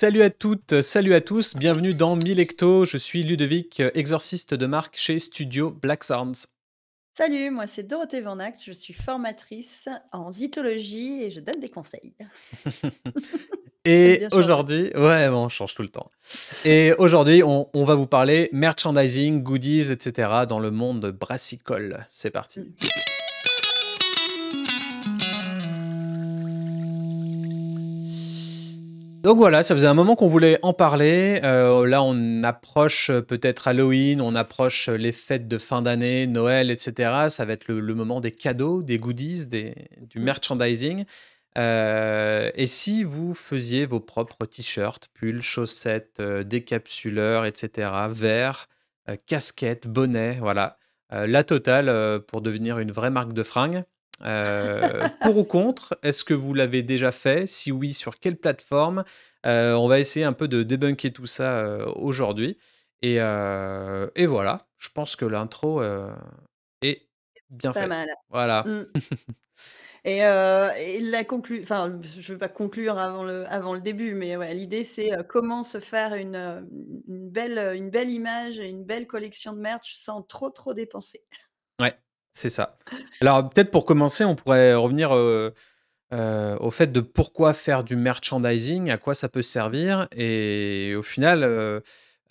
Salut à toutes, salut à tous, bienvenue dans Milecto, je suis Ludovic, exorciste de marque chez Studio Black Arms. Salut, moi c'est Dorothée Vernac, je suis formatrice en zytologie et je donne des conseils. et aujourd'hui, ouais, on change tout le temps. Et aujourd'hui, on, on, va vous parler merchandising, goodies, etc. dans le monde brassicole. C'est parti. Mm. Donc voilà, ça faisait un moment qu'on voulait en parler. Euh, là, on approche peut-être Halloween, on approche les fêtes de fin d'année, Noël, etc. Ça va être le, moment des cadeaux, des goodies, du mm. merchandising. Euh, et si vous faisiez vos propres t-shirts, pulls, chaussettes, euh, décapsuleurs, etc., verres, casquettes, bonnets, voilà, la totale pour devenir une vraie marque de fringues. Euh, pour ou contre Est-ce que vous l'avez déjà fait Si oui, sur quelle plateforme euh, On va essayer un peu de débunker tout ça euh, aujourd'hui. Et, et, voilà, je pense que l'intro est bien faite. Voilà. Mmh. et, et, la conclu... enfin, je ne veux pas conclure avant le, avant le début, mais ouais, l'idée c'est comment se faire une, une, belle, une belle image et une belle collection de merch sans trop trop dépenser. Ouais, c'est ça. Alors peut-être pour commencer, on pourrait revenir euh, euh, au fait de pourquoi faire du merchandising, à quoi ça peut servir et au final, euh,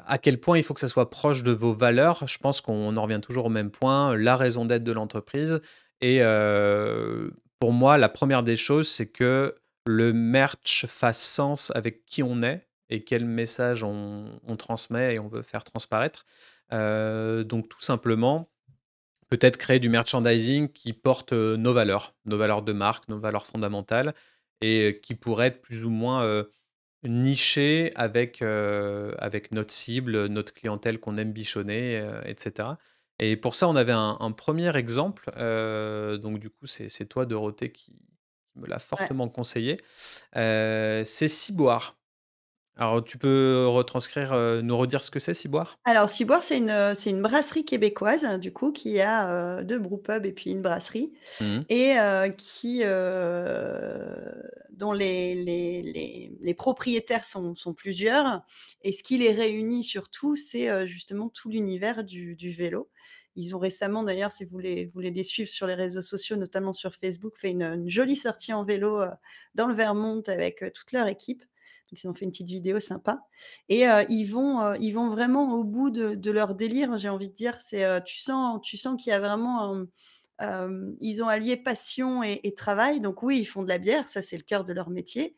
à quel point il faut que ça soit proche de vos valeurs. Je pense qu'on en revient toujours au même point, la raison d'être de l'entreprise. Et pour moi, la première des choses, c'est que le merch fasse sens avec qui on est et quel message on, on transmet et on veut faire transparaître. donc tout simplement, peut-être créer du merchandising qui porte euh, nos valeurs, nos valeurs de marque, nos valeurs fondamentales, et euh, qui pourrait être plus ou moins euh, niché avec, avec notre cible, notre clientèle qu'on aime bichonner, etc. Et pour ça, on avait un, premier exemple. donc, du coup, c'est toi, Dorothée, qui me l'a fortement conseillé. c'est Ciboire. Alors, tu peux retranscrire, euh, nous redire ce que c'est, Ciboire Alors, Ciboire, c'est une, euh, c'est une brasserie québécoise, du coup, qui a euh, deux deux brewpubs et puis une brasserie, mmh. et qui, dont les, les, les, propriétaires sont, sont, plusieurs. Et ce qui les réunit surtout, c'est justement tout l'univers du, vélo. Ils ont récemment, d'ailleurs, si vous voulez, voulez les suivre sur les réseaux sociaux, notamment sur Facebook, fait une jolie sortie en vélo dans le Vermont avec toute leur équipe ils ont fait une petite vidéo sympa. Et euh, ils, vont, euh, ils vont vraiment au bout de, leur délire, j'ai envie de dire. C'est, euh, tu sens, tu sens qu'il y a vraiment. ils ont allié passion et, travail. Donc oui, ils font de la bière, ça c'est le cœur de leur métier.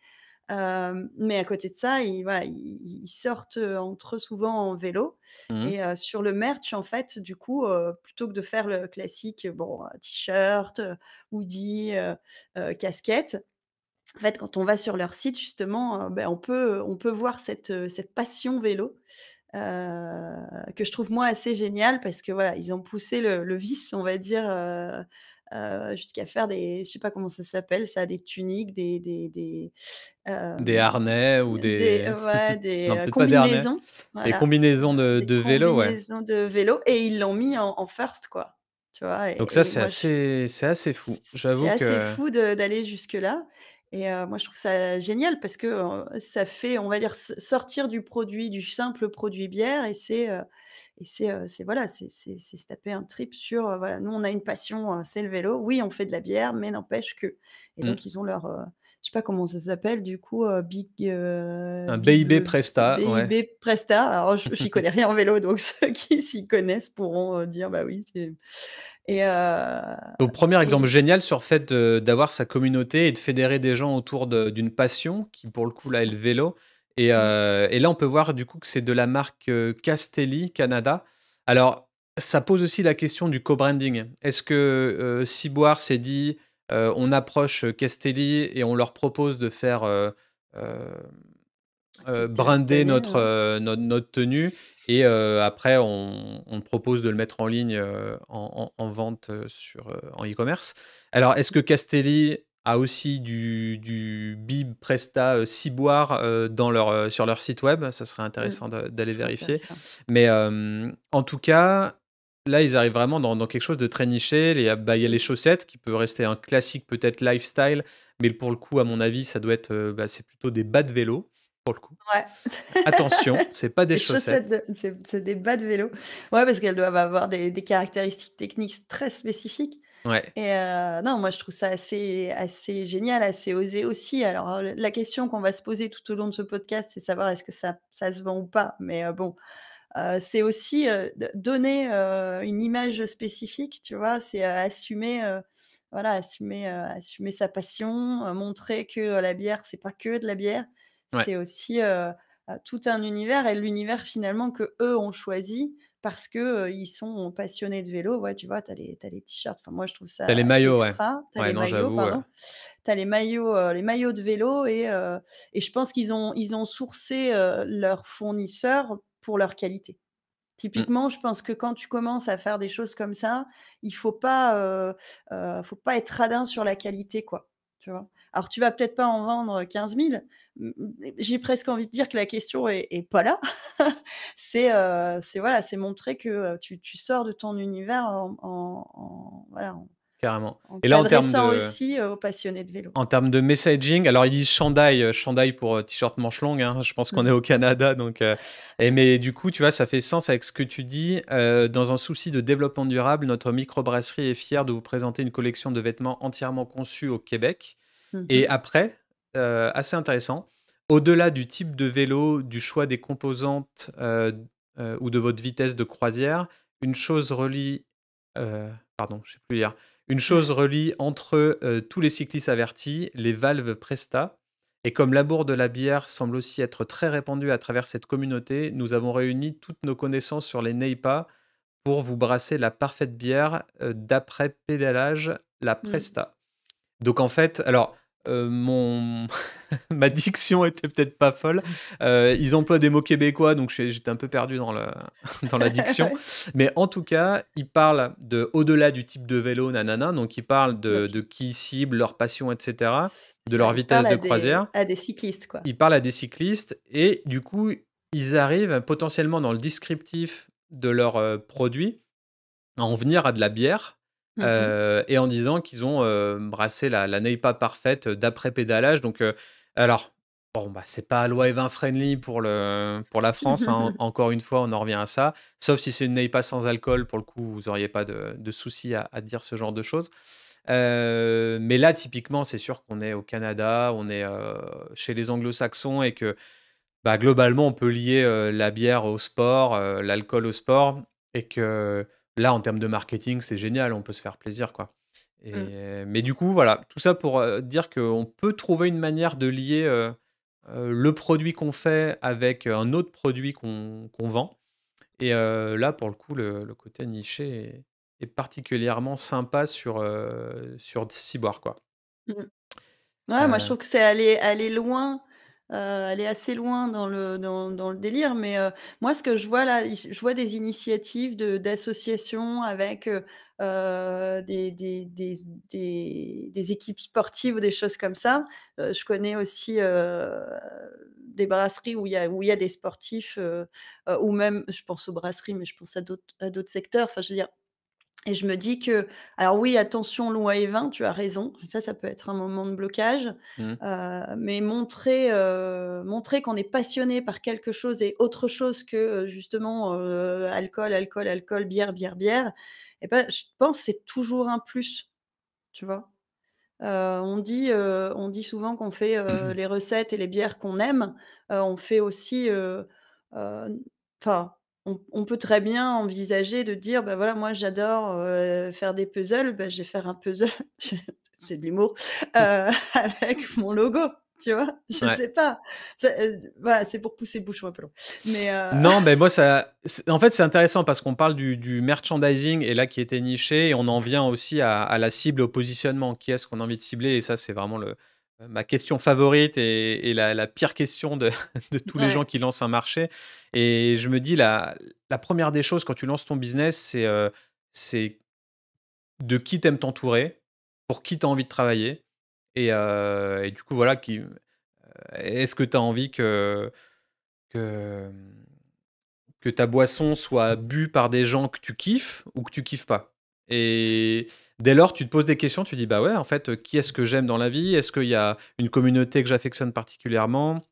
mais à côté de ça, ils, ils, sortent entre eux souvent en vélo. Mmh. Et sur le merch, en fait, du coup, plutôt que de faire le classique bon, t-shirt, hoodie, casquette, en fait, quand on va sur leur site, justement, euh, ben, on, peut, on peut voir cette, euh, cette passion vélo. Euh, que je trouve moi assez géniale parce que voilà, ils ont poussé le, vice, on va dire, jusqu'à faire des, je sais pas comment ça s'appelle, ça, des tuniques, des des des, des harnais ou des, des, combinaisons, des combinaisons de, de vélo, combinaisons de vélo, et ils l'ont mis en, first quoi. Tu vois, Donc ça, c'est assez, c'est assez fou. J'avoue c'est assez fou d'aller jusque là. Et moi, je trouve ça génial parce que ça fait, on va dire, sortir du produit, du simple produit bière, et c'est, et c'est, voilà, c'est se taper un trip sur, voilà, nous, on a une passion, c'est le vélo. Oui, on fait de la bière, mais n'empêche que. Et mmh. donc, ils ont leur, je sais pas comment ça s'appelle, du coup, Big. un BIB Presta. BIB Presta. Alors, j'y connais rien en vélo, donc ceux qui s'y connaissent pourront dire, bah oui, c'est. Et euh, Donc, premier exemple génial sur le fait d'avoir sa communauté et de fédérer des gens autour d'une passion, qui pour le coup, là, est le vélo. Mmh. Euh, et, là, on peut voir du coup que c'est de la marque euh, Castelli Canada. Alors, ça pose aussi la question du co-branding. Est-ce que Ciboire s'est dit, on approche Castelli et on leur propose de faire ah, euh, brinder notre, hein. euh, notre, tenue et euh, après on, propose de le mettre en ligne en, vente sur, en e-commerce. Alors est-ce que Castelli a aussi du, bib presta ciboire dans leur, sur leur site web Ça serait mmh. intéressant d'aller vérifier. Mais en tout cas, Là, ils arrivent vraiment dans, quelque chose de très niché. Il y, a, bah, les chaussettes qui peuvent rester un classique peut-être lifestyle, mais pour le coup, à mon avis, ça doit être bah, c'est plutôt des bas de vélo pour le coup. Attention, c'est pas des, chaussettes. c'est des bas de vélo. Ouais, parce qu'elles doivent avoir des, caractéristiques techniques très spécifiques. Ouais. Et euh, non, moi je trouve ça assez, assez génial, assez osé aussi. Alors euh, la question qu'on va se poser tout au long de ce podcast, c'est savoir est-ce que ça, se vend ou pas. Mais euh, bon, c'est aussi donner une image spécifique, tu vois, c'est assumer voilà, assumer, assumer sa passion, montrer que la bière, c'est pas que de la bière, c'est aussi tout un univers et l'univers finalement que eux ont choisi parce que ils sont passionnés de vélo. Ouais, tu vois, tu as les, t-shirts. Enfin, moi, je trouve ça. Tu as les maillots, extra. ouais. As les maillots, As les maillots, de vélo et, je pense qu'ils ont, ils ont sourcé leurs fournisseurs pour leur qualité. Mmh. Typiquement, je pense que quand tu commences à faire des choses comme ça, il faut pas, faut pas être radin sur la qualité, quoi. Alors, tu vas peut-être pas en vendre 15 000. J'ai presque envie de dire que la question est, pas là. Euh, c'est voilà, c'est montrer que tu, sors de ton univers voilà, en, Carrément. et là, en termes de... aussi euh, aux passionnés de vélo. En termes de messaging, alors il dit chandail, euh, chandail pour euh, t-shirt manche longue. Hein, je pense qu'on est mm. au Canada, donc. et mais du coup, tu vois, ça fait sens avec ce que tu dis. dans un souci de développement durable, notre microbrasserie est fière de vous présenter une collection de vêtements entièrement conçus au Québec. Mm-hmm. Et après, assez intéressant. Au-delà du type de vélo, du choix des composantes ou de votre vitesse de croisière, une chose relie, pardon, je sais plus lire une chose relie entre euh, tous les cyclistes avertis, les valves Presta. Et comme l'amour de la bière semble aussi être très répandu à travers cette communauté, nous avons réuni toutes nos connaissances sur les Neipa pour vous brasser la parfaite bière euh, d'après pédalage, la Presta. Donc en fait, alors euh, mon ma diction était peut-être pas folle. Euh, ils emploient des mots québécois, donc j'étais un peu perdu dans, le, dans la diction. Mais en tout cas, ils parlent de au-delà du type de vélo, nanana. Donc ils parlent de, de qui cible, leur passion, etc., de leur vitesse de croisière. à des cyclistes, quoi. Ils parlent à des cyclistes et du coup, ils arrivent potentiellement dans le descriptif de leur euh, produit à en venir à de la bière Mmh et en disant qu'ils ont brassé la, la NEIPA parfaite d'après pédalage. Donc, alors, bon, bah, c'est pas loi 20 friendly pour, le, pour la France. Hein, encore une fois, on en revient à ça. Sauf si c'est une NEIPA sans alcool, pour le coup, vous n'auriez pas de, de souci à, à, dire ce genre de choses. mais là, typiquement, c'est sûr qu'on est au Canada, on est chez les anglo-saxons et que bah, globalement, on peut lier la bière au sport, l'alcool au sport et que là, en termes de marketing, c'est génial, on peut se faire plaisir, quoi. Mmh. Mais du coup, voilà, tout ça pour dire qu'on peut trouver une manière de lier le produit qu'on fait avec un autre produit qu'on vend. Et là, pour le coup, le, côté niché est, particulièrement sympa sur, sur Ciboire, quoi. Mmh. Ouais, moi je euh trouve que c'est aller, aller loin Aller euh, elle est assez loin dans le, dans, le délire, mais euh, moi, ce que je vois là, je vois des initiatives d'associations avec euh, des, des, équipes sportives ou des choses comme ça. je connais aussi des brasseries où il y a, où il y a des sportifs, ou même, je pense aux brasseries, mais je pense à d'autres secteurs. Enfin, je veux dire, et je me dis que, alors oui, attention, loi et 20, tu as raison, ça, ça peut être un moment de blocage, mmh. euh, mais montrer, euh, montrer qu'on est passionné par quelque chose et autre chose que euh, justement alcool, alcool, alcool, bière, bière, bière, eh ben, je pense que c'est toujours un plus, tu vois. on, dit, on dit souvent qu'on fait mmh. les recettes et les bières qu'on aime, on fait aussi... Enfin, on, peut très bien envisager de dire, ben voilà, moi j'adore faire des puzzles, ben, je vais faire un puzzle, c'est de l'humour, mmh. avec mon logo. Tu vois, je sais pas. Euh, c'est pour pousser le bouchon un peu long. Mais euh, Non, mais moi, ça, en fait, c'est intéressant parce qu'on parle du, merchandising et là qui était niché, et on en vient aussi à, à la cible, au positionnement. Qui est-ce qu'on a envie de cibler Et ça, c'est vraiment le, euh, ma question favorite et, la, pire question de, tous les gens qui lancent un marché. Et je me dis, la, première des choses quand tu lances ton business, c'est euh, de qui t'aimes t'entourer, pour qui t'as as envie de travailler. Et, euh, du coup, voilà, est-ce que tu as envie que, que ta boisson soit bue par des gens que tu kiffes ou que tu kiffes pas et dès lors, tu te poses des questions, tu dis, bah ouais, en fait, euh, qui est-ce que j'aime dans la vie Est-ce qu'il y a une communauté que j'affectionne particulièrement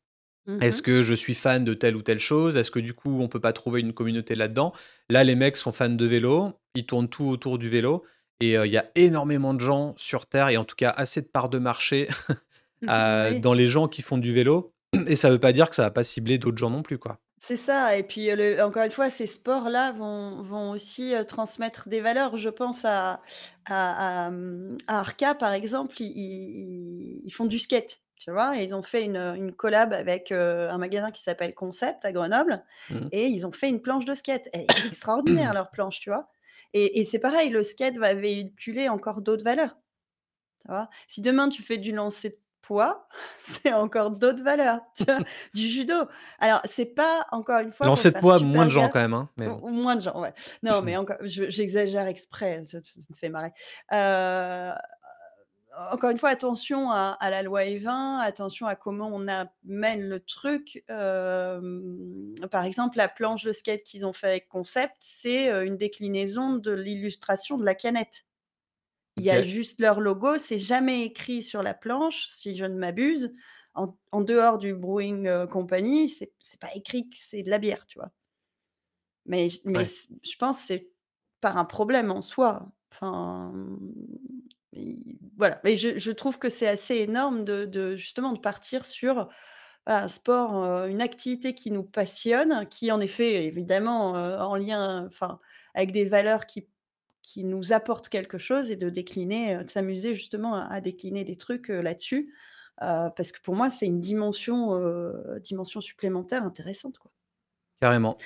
Est-ce mmh que je suis fan de telle ou telle chose Est-ce que du coup, on peut pas trouver une communauté là-dedans Là, les mecs sont fans de vélo, ils tournent tout autour du vélo. Et euh, il y a énormément de gens sur Terre, et en tout cas assez de parts de marché euh, dans les gens qui font du vélo. Et ça ne veut pas dire que ça va pas cibler d'autres gens non plus. quoi. C'est ça, et puis encore une fois, ces sports-là vont, aussi transmettre des valeurs. Je pense à, Arca, par exemple, ils, font du skate, tu vois, et ils ont fait une, collab avec un magasin qui s'appelle Concept à Grenoble, mmh. et ils ont fait une planche de skate. extraordinaire, leur planche, tu vois. Et, c'est pareil, le skate va véhiculer encore d'autres valeurs. si demain tu fais du lancer de c'est encore d'autres valeurs, du judo. Alors, c'est pas encore une fois. Dans de poids, moins de gens quand même. Hein, mais Moins de gens, Non, mais encore, j'exagère exprès, ça, me fait marrer. Euh, encore une fois, attention à, la loi E20, attention à comment on amène le truc. Euh, par exemple, la planche de skate qu'ils ont fait avec Concept, c'est euh, une déclinaison de l'illustration de la canette. Il y a juste leur logo, c'est jamais écrit sur la planche, si je ne m'abuse. En, dehors du Brewing Company, c'est pas écrit que c'est de la bière, tu vois. Mais, je pense que c'est pas un problème en soi. Enfin, voilà. Mais je, trouve que c'est assez énorme de, justement de partir sur un sport, une activité qui nous passionne, qui en effet, évidemment, en lien, enfin, avec des valeurs qui qui nous apporte quelque chose et de décliner, euh, de s'amuser justement à, décliner des trucs euh, là-dessus. Euh, parce que pour moi, c'est une dimension, dimension supplémentaire intéressante. Quoi. Carrément.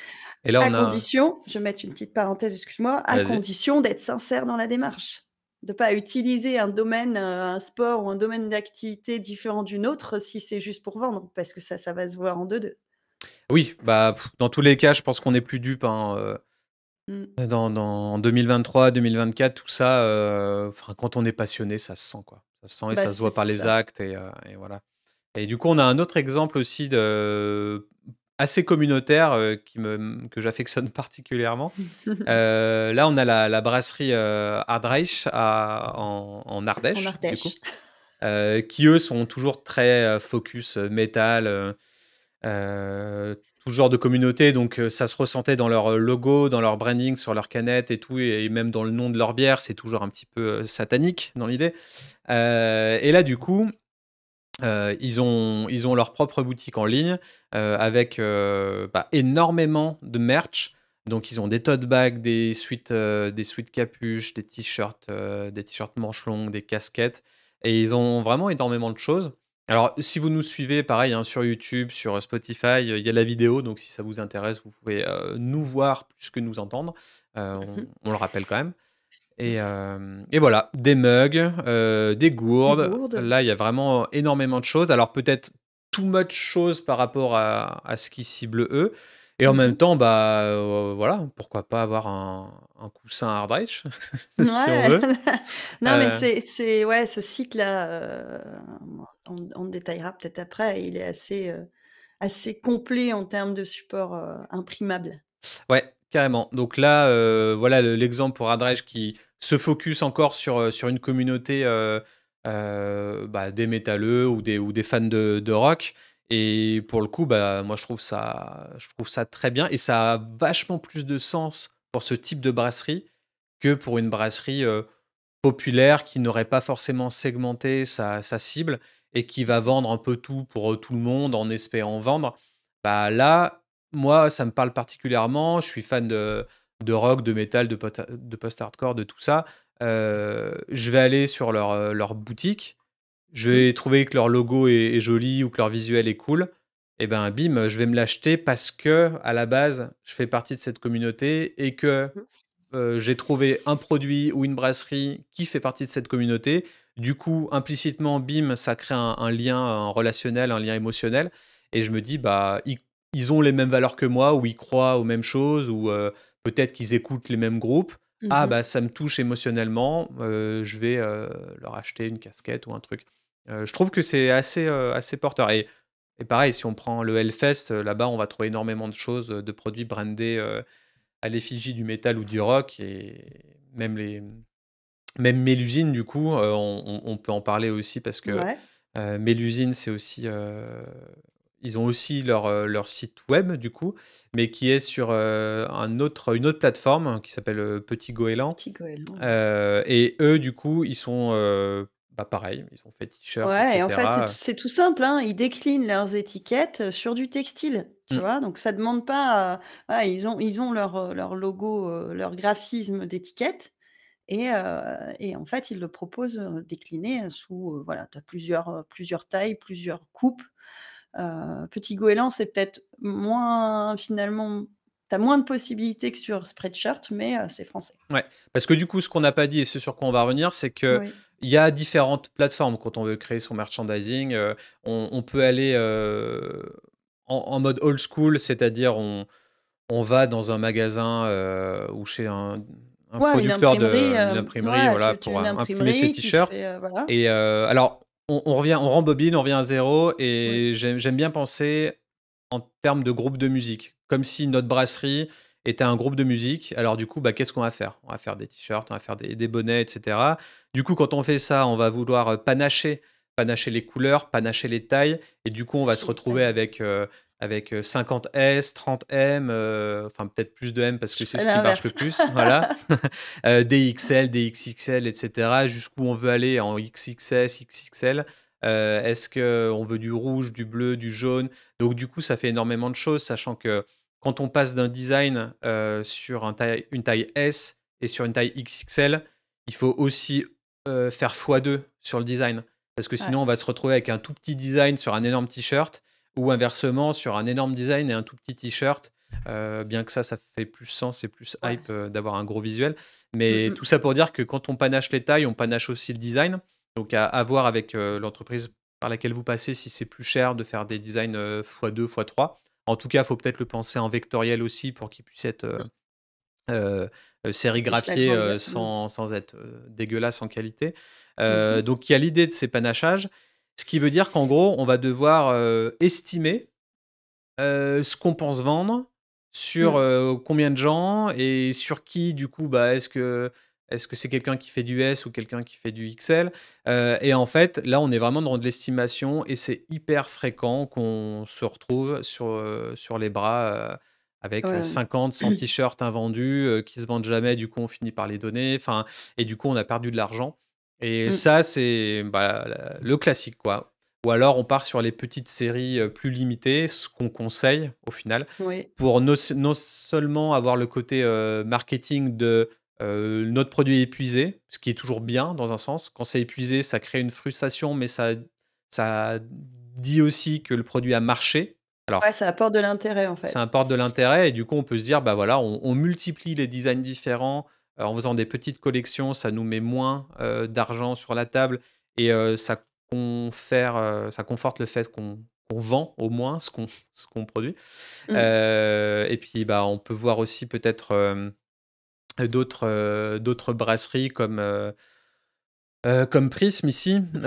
Et là, à on condition, je vais mettre une petite parenthèse, excuse-moi, à condition d'être sincère dans la démarche. De ne pas utiliser un domaine, un sport ou un domaine d'activité différent d'une autre si c'est juste pour vendre, parce que ça, ça va se voir en deux-deux. Oui, bah, dans tous les cas, je pense qu'on est plus dupes hein, Mm. Euh, dans, 2023, 2024, tout ça, euh, quand on est passionné, ça se sent. Quoi. Ça se sent et bah, ça se voit par les actes. Euh, et, voilà. Et du coup, on a un autre exemple aussi de, assez communautaire qui me, que j'affectionne particulièrement. là, on a la, brasserie Ardreich à, en, Ardèche. qui, eux, sont toujours très focus métal. Euh, genre de communauté, donc euh, ça se ressentait dans leur euh, logo, dans leur branding, sur leur canette et tout, et, même dans le nom de leur bière, c'est toujours un petit peu euh, satanique dans l'idée. et là, du coup, ils, ont, ils ont leur propre boutique en ligne avec bah, énormément de merch. Donc ils ont des tote bags, des suites, des suites capuches, des t-shirts, des t-shirts manches longues, des casquettes, et ils ont vraiment énormément de choses. Alors, si vous nous suivez, pareil, hein, sur YouTube, sur Spotify, euh, il y a la vidéo, donc si ça vous intéresse, vous pouvez euh, nous voir plus que nous entendre. Euh, mhm. on, le rappelle quand même. Et, voilà, des mugs, des gourdes. Là, il y a vraiment énormément de choses. Alors, peut-être too much choses par rapport à, ce qui cible eux. Et en mmh même temps, bah euh, voilà, pourquoi pas avoir un, coussin hardreach, si on veut. non, mais euh. c'est ouais, ce site-là, euh, on, détaillera peut-être après. Il est assez assez complet en termes de support imprimable. Ouais, carrément. Donc là, voilà l'exemple pour Hardreich qui se focus encore sur sur une communauté bah, des métalleux ou des ou des fans de, de rock. Et pour le coup, bah, moi, je trouve, ça, je trouve ça très bien. Et ça a vachement plus de sens pour ce type de brasserie que pour une brasserie populaire qui n'aurait pas forcément segmenté sa, cible et qui va vendre un peu tout pour tout le monde en espérant vendre. Bah, là, moi, ça me parle particulièrement. Je suis fan de, rock, de métal, de, post-hardcore, de tout ça. je vais aller sur leur boutique je vais trouver que leur logo est, joli ou que leur visuel est cool, et eh ben bim, je vais me l'acheter parce que à la base, je fais partie de cette communauté et que mhm. euh, j'ai trouvé un produit ou une brasserie qui fait partie de cette communauté. Du coup, implicitement, bim, ça crée un, lien relationnel, un lien émotionnel, et je me dis bah ils, ont les mêmes valeurs que moi ou ils croient aux mêmes choses ou euh, peut-être qu'ils écoutent les mêmes groupes. Ah mhm. bah ça me touche émotionnellement, euh, je vais leur acheter une casquette ou un truc. Euh, je trouve que c'est assez, euh, assez porteur. Et, pareil, si on prend le Hellfest, euh, là-bas, on va trouver énormément de choses, de produits brandés à l'effigie du métal ou du rock. Et même, les, même Mélusine, du coup, on, peut en parler aussi parce que Mélusine, c'est aussi. ils ont aussi leur, leur site web, du coup, mais qui est sur un autre, une autre plateforme hein, qui s'appelle Petit Goéland. Petit Goéland. et eux, du coup, ils sont bah, pareil, ils ont fait t-shirt, Ouais, en fait, c'est, tout simple. Hein, ils déclinent leurs étiquettes euh, sur du textile, tu mmh. vois. Donc, ça demande pas. ils ont, ils ont leur, euh, leur logo, euh, leur graphisme d'étiquette. Et, en fait, ils le proposent décliné sous. voilà, tu as plusieurs, plusieurs tailles, plusieurs coupes. Petit Goéland, c'est peut-être moins, finalement, tu as moins de possibilités que sur Spreadshirt, mais euh, c'est français. Ouais, parce que du coup, ce qu'on n'a pas dit et ce sur quoi on va revenir, c'est que. Il y a différentes plateformes quand on veut créer son merchandising. Euh, on, peut aller euh, en, mode old school, c'est-à-dire on, on va dans un magasin ou chez un, producteur d'imprimerie voilà, pour imprimer ses t-shirts. Et alors, on, revient, on rembobine, on revient à zéro. Et j'aime bien penser en termes de groupe de musique. Comme si notre brasserie était un groupe de musique. Alors du coup, bah, qu'est-ce qu'on va faire On va faire des t-shirts, on va faire des, bonnets, etc. Du coup, quand on fait ça, on va vouloir euh, panacher, panacher les couleurs, panacher les tailles. Et du coup, on va se retrouver avec... Euh, avec 50S, euh, 30M, enfin peut-être plus de M parce que c'est ce qui marche le plus, voilà. euh, des XL, des XXL, etc. Jusqu'où on veut aller en XXS, XXL. Euh, est-ce qu'on veut du rouge, du bleu, du jaune Donc du coup, ça fait énormément de choses, sachant que quand on passe d'un design euh, sur une taille S et sur une taille XXL, il faut aussi euh, faire x2 sur le design. Parce que sinon, on va se retrouver avec un tout petit design sur un énorme t-shirt ou inversement sur un énorme design et un tout petit t-shirt. bien que ça, ça fait plus sens et plus hype d'avoir un gros visuel. Mais mmh tout ça pour dire que quand on panache les tailles, on panache aussi le design. Donc à, avoir voir avec euh, l'entreprise par laquelle vous passez si c'est plus cher de faire des designs euh, x2, x3. En tout cas, il faut peut-être le penser en vectoriel aussi pour qu'il puisse être euh, mmh. sérigraphié mmh. sans, sans, être dégueulasse en qualité. Mmh donc il y a l'idée de ces panachages, ce qui veut dire qu'en gros, on va devoir estimer ce qu'on pense vendre, sur combien de gens et sur qui du coup bah est-ce que est-ce que c'est quelqu'un qui fait du S ou quelqu'un qui fait du XL euh, Et en fait, là, on est vraiment dans de l'estimation et c'est hyper fréquent qu'on se retrouve sur, euh, sur les bras euh, avec 50, 100 t-shirts invendus qui se vendent jamais. Du coup, on finit par les donner. Enfin, et du coup, on a perdu de l'argent. Et mmh. ça, c'est bah, le classique, quoi. Ou alors, on part sur les petites séries plus limitées, ce qu'on conseille au final, pour non seulement avoir le côté marketing de notre produit est épuisé, ce qui est toujours bien dans un sens. Quand c'est épuisé, ça crée une frustration, mais ça, ça dit aussi que le produit a marché. Alors, ça apporte de l'intérêt en fait. Ça apporte de l'intérêt et du coup, on peut se dire, bah voilà, on, multiplie les designs différents en faisant des petites collections, ça nous met moins d'argent sur la table et ça, confère, ça conforte le fait qu'on vend au moins ce qu'on qu'on produit. Mmh. et puis, bah, on peut voir aussi peut-être d'autres euh, d'autres brasseries comme euh, euh, comme Prism ici. Mmh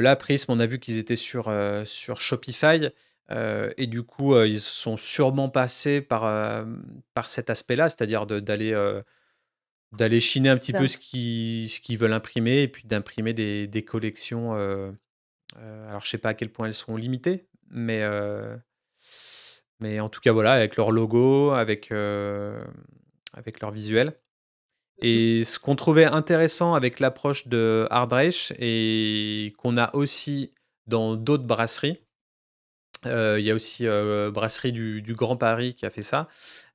là, Prism, on a vu qu'ils étaient sur, sur Shopify. et du coup, ils sont sûrement passés par, par cet aspect-là, c'est-à-dire d'aller d'aller chiner un petit peu ce qu'ils ce veulent imprimer et puis d'imprimer des, des, collections. alors, je ne sais pas à quel point elles sont limitées, mais, mais en tout cas, voilà, avec leur logo, avec, avec leur visuel. Et ce qu'on trouvait intéressant avec l'approche de Hardreich et qu'on a aussi dans d'autres brasseries, euh, il y a aussi euh, Brasserie du, Grand Paris qui a fait ça,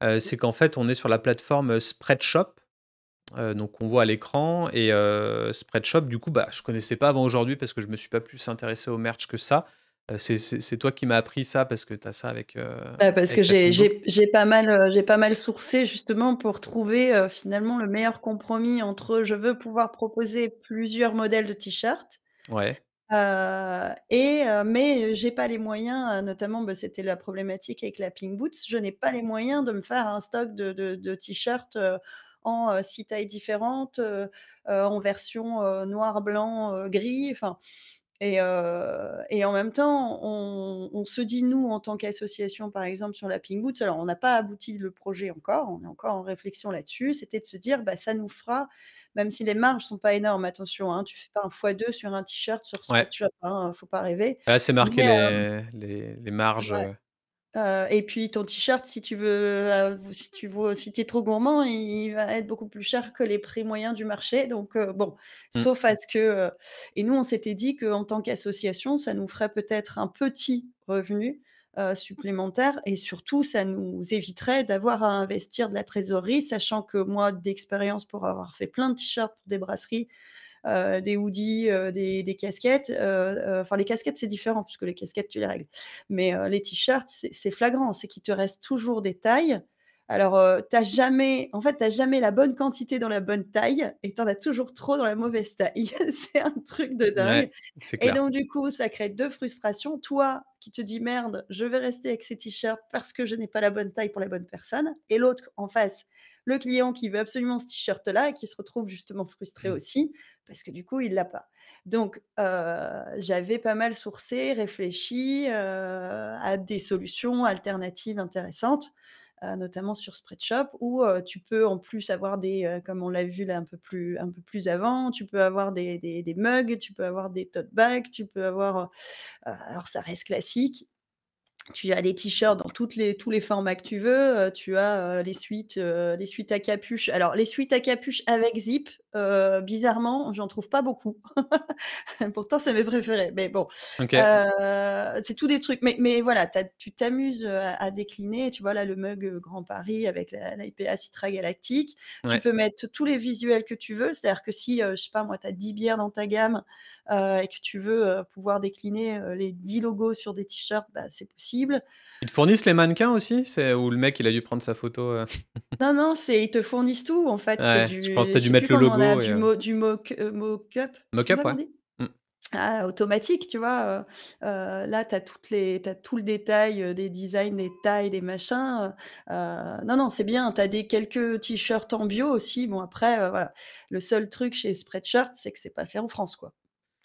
euh, mmh c'est qu'en fait on est sur la plateforme Spreadshop, donc on voit à l'écran, et Spreadshop du coup bah, je ne connaissais pas avant aujourd'hui parce que je ne me suis pas plus intéressé au merch que ça, euh, c'est toi qui m'as appris ça parce que tu as ça avec. Euh, bah, parce que j'ai pas, mal, euh, pas mal sourcé justement pour trouver finalement le meilleur compromis entre je veux pouvoir proposer plusieurs modèles de t-shirts. Ouais. Euh, et mais j'ai pas les moyens, notamment bah, c'était la problématique avec la Pink Boots, je n'ai pas les moyens de me faire un stock de, de t-shirts en six tailles différentes, en version noir, blanc, gris. Enfin, euh, et, en même temps, on, se dit, nous, en tant qu'association, par exemple, sur la Pink Boots, alors on n'a pas abouti le projet encore, on est encore en réflexion là-dessus, c'était de se dire, bah, ça nous fera, même si les marges ne sont pas énormes, attention, hein, tu ne fais pas un x2 sur un t-shirt, sur ce ouais. il hein, ne faut pas rêver. c'est marqué euh, les, marges. Euh, euh, et puis ton t-shirt, si tu veux, euh, si tu es trop gourmand, il, va être beaucoup plus cher que les prix moyens du marché. Donc euh, bon, mmh. sauf à ce que. et nous, on s'était dit qu'en tant qu'association, ça nous ferait peut-être un petit revenu supplémentaire et surtout, ça nous éviterait d'avoir à investir de la trésorerie, sachant que moi, d'expérience, pour avoir fait plein de t-shirts pour des brasseries, euh, des hoodies, euh, des, casquettes. Euh, enfin, les casquettes, c'est différent, puisque les casquettes, tu les règles. Mais les t-shirts, c'est flagrant. C'est qu'il te reste toujours des tailles. Alors, t'as jamais, en fait, tu jamais la bonne quantité dans la bonne taille et tu en as toujours trop dans la mauvaise taille. c'est un truc de dingue. et donc, du coup, ça crée deux frustrations. Toi, qui te dis merde, je vais rester avec ces t-shirts parce que je n'ai pas la bonne taille pour la bonne personne. Et l'autre en face, le client qui veut absolument ce t-shirt-là et qui se retrouve justement frustré mmh. aussi parce que du coup, il l'a pas. Donc, euh, j'avais pas mal sourcé, réfléchi euh, à des solutions alternatives intéressantes, euh, notamment sur Spreadshop, où tu peux en plus avoir des, comme on l'a vu là un peu plus, un peu plus avant, tu peux avoir des, des mugs, tu peux avoir des tote bags, tu peux avoir, alors ça reste classique, tu as des t-shirts dans toutes les, tous les formats que tu veux. Euh, tu as euh, les suites, euh, les suites à capuche. Alors, les suites à capuche avec zip, bizarrement, j'en trouve pas beaucoup. Pourtant, c'est mes préférés. Mais bon, c'est tout des trucs. Mais, voilà, tu t'amuses à, décliner. Tu vois là le mug Grand Paris avec la, Citra Galactique. Tu peux mettre tous les visuels que tu veux. C'est-à-dire que si, je sais pas moi, tu as 10 bières dans ta gamme et que tu veux pouvoir décliner les 10 logos sur des t-shirts, bah, c'est possible. Ils te fournissent les mannequins aussi Ou le mec, il a dû prendre sa photo Non, non, ils te fournissent tout en fait. je pense que tu as dû mettre le logo du, mo mock-up. Mmh. Ah, automatique, tu vois. là, tu as, les, as tout le détail des designs, des tailles, des machins. non, non, c'est bien. Tu as des, quelques t-shirts en bio aussi. Bon, après, Le seul truc chez Spreadshirt, c'est que c'est pas fait en France, quoi.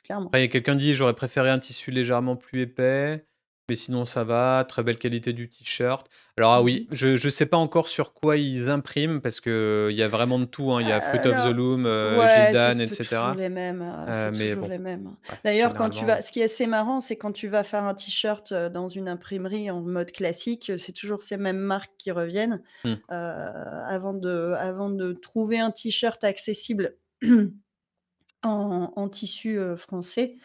Clairement. quelqu'un dit j'aurais préféré un tissu légèrement plus épais. Mais sinon, ça va. Très belle qualité du t-shirt. Alors, ah oui, mmh. je ne sais pas encore sur quoi ils impriment parce qu'il euh, y a vraiment de tout. Hein. Il y a euh, Fruit of the Loom, euh, Gildan, etc. Toujours les mêmes. toujours les mêmes. D'ailleurs, quand tu vas, ce qui est assez marrant, c'est quand tu vas faire un t-shirt dans une imprimerie en mode classique, c'est toujours ces mêmes marques qui reviennent. Mmh. avant, de, avant de trouver un t-shirt accessible en, en, tissu français,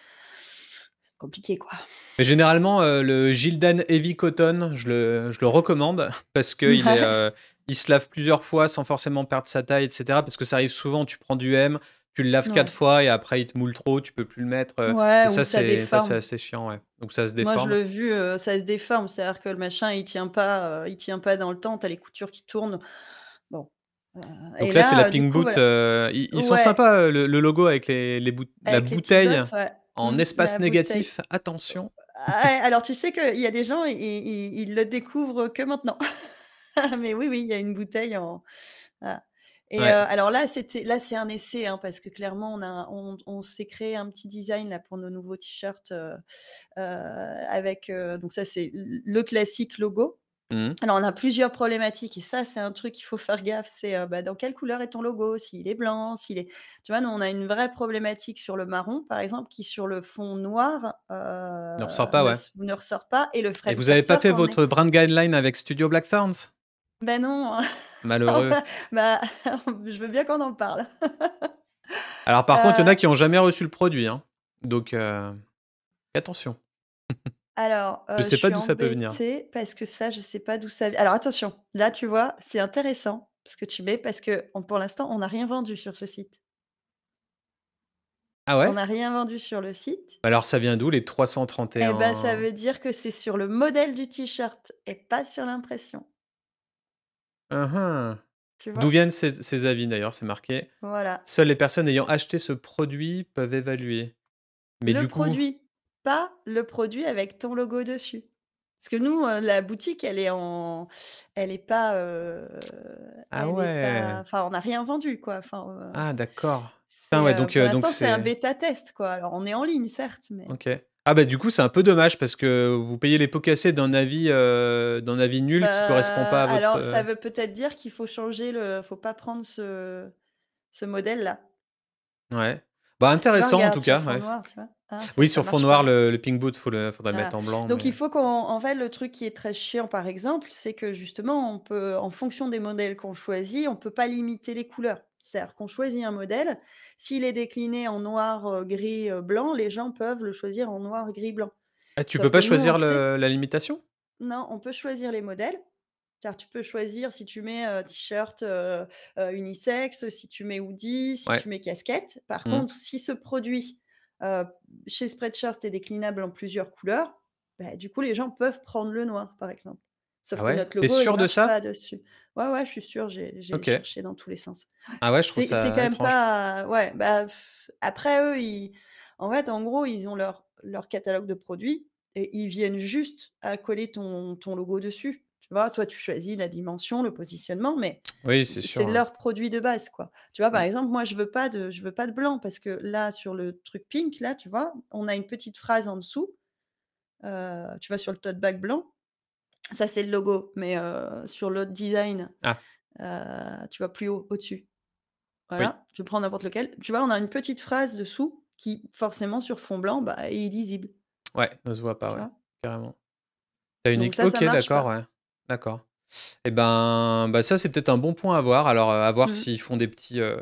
compliqué quoi. Mais généralement, euh, le Gildan Heavy Cotton, je le, je le recommande parce que il, euh, il se lave plusieurs fois sans forcément perdre sa taille, etc. Parce que ça arrive souvent, tu prends du M, tu le laves quatre fois et après il te moule trop, tu peux plus le mettre. Euh, et ça, c'est, assez chiant. Ouais. Donc ça se déforme. Moi, je l'ai vu, ça se déforme. C'est-à-dire que le machin, il tient pas, il tient pas dans le temps, tu as les coutures qui tournent. Bon, donc là, c'est la Pink Boot. ils, sont sympas, le, logo avec, les, les la bouteille. En mmh, espace négatif, attention. Ah alors, tu sais qu'il y a des gens, ils, ne le découvrent que maintenant. Mais oui, oui, il y a une bouteille en. Et euh, alors là, c'était là, c'est un essai hein, parce que clairement, on a, on, s'est créé un petit design là pour nos nouveaux t-shirts euh, euh, avec donc ça c'est le classique logo Mmh. Alors, on a plusieurs problématiques et ça, c'est un truc qu'il faut faire gaffe. C'est bah, dans quelle couleur est ton logo S'il est blanc, s'il est. Tu vois, nous, on a une vraie problématique sur le marron, par exemple, qui sur le fond noir euh, ne ressort pas, ne, ouais. ne ressort pas. Et le Et vous n'avez pas fait votre brand guideline avec Studio Blackthorns Ben non. Ah Malheureux. bah, bah je veux bien qu'on en parle. Alors, par contre, il y en a euh qui n'ont jamais reçu le produit. Hein. Donc, attention. Alors, Je euh, sais pas d'où ça peut venir. parce que ça, je sais pas d'où ça vient. Alors attention, là, tu vois, c'est intéressant ce que tu mets parce que pour l'instant, on n'a rien vendu sur ce site. Ah ouais On n'a rien vendu sur le site. Bah, alors ça vient d'où les Eh ben, ça veut dire que c'est sur le modèle du t-shirt et pas sur l'impression. D'où viennent ces, avis d'ailleurs, c'est marqué. Voilà. Seules les personnes ayant acheté ce produit peuvent évaluer. Mais du coup, produit, pas le produit avec ton logo dessus. Parce que nous, euh, la boutique, elle est en, elle est pas, euh, ah ouais. Enfin, on n'a rien vendu, quoi. Euh, ah d'accord. c'est, donc c'est un bêta test, quoi. Alors, on est en ligne, certes, mais OK. Ah bah du coup, c'est un peu dommage parce que vous payez les pots cassés d'un avis avis nul qui correspond pas à bah, votre alors, ça veut peut-être dire qu'il faut changer le, faut pas prendre ce, ce modèle-là. Ouais. Bah, intéressant en tout cas. oui, sur fond noir, ah, le, pink boot, il faudrait le mettre en blanc. Donc il faut qu'on. En fait, le truc qui est très chiant, par exemple, c'est que justement, on peut, en fonction des modèles qu'on choisit, on ne peut pas limiter les couleurs. C'est-à-dire qu'on choisit un modèle, s'il est décliné en noir, euh, gris, euh, blanc, les gens peuvent le choisir en noir, gris, blanc. Ah, tu ne peux pas choisir la limitation Non, on peut choisir les modèles car tu peux choisir si tu mets t-shirt unisex, si tu mets hoodie, si tu mets casquette. Par mmh. contre, si ce produit chez Spreadshirt est déclinable en plusieurs couleurs, bah, du coup, les gens peuvent prendre le noir, par exemple. Sauf ah que notre logo, sûr de ça pas dessus. Ouais, ouais, je suis sûr, j'ai, cherché dans tous les sens. Ah ouais, je trouve ça. même pas. Ouais, bah, après, eux, en fait, en gros, ils ont leur, leur catalogue de produits et ils viennent juste à coller ton, ton logo dessus vois, toi, tu choisis la dimension, le positionnement, mais oui, c'est, c'est leur produit de base, quoi. Tu vois, par mmh. exemple, moi, je veux pas de, je veux pas de blanc parce que là, sur le truc pink, là, tu vois, on a une petite phrase en dessous. Euh, tu vois, sur le tote bag blanc, ça c'est le logo, mais euh, sur l'autre design, ah. euh, tu vois, plus haut, au-dessus. Voilà, je tu prends n'importe lequel. Tu vois, on a une petite phrase dessous qui, forcément, sur fond blanc, bah, est illisible. Ouais, ne se voit pas, ouais. carrément. T'as une ok, d'accord, ouais. D'accord. Et eh ben, bah, ça, c'est peut-être un bon point à voir. Alors, euh, à voir mmh s'ils font des petits, euh,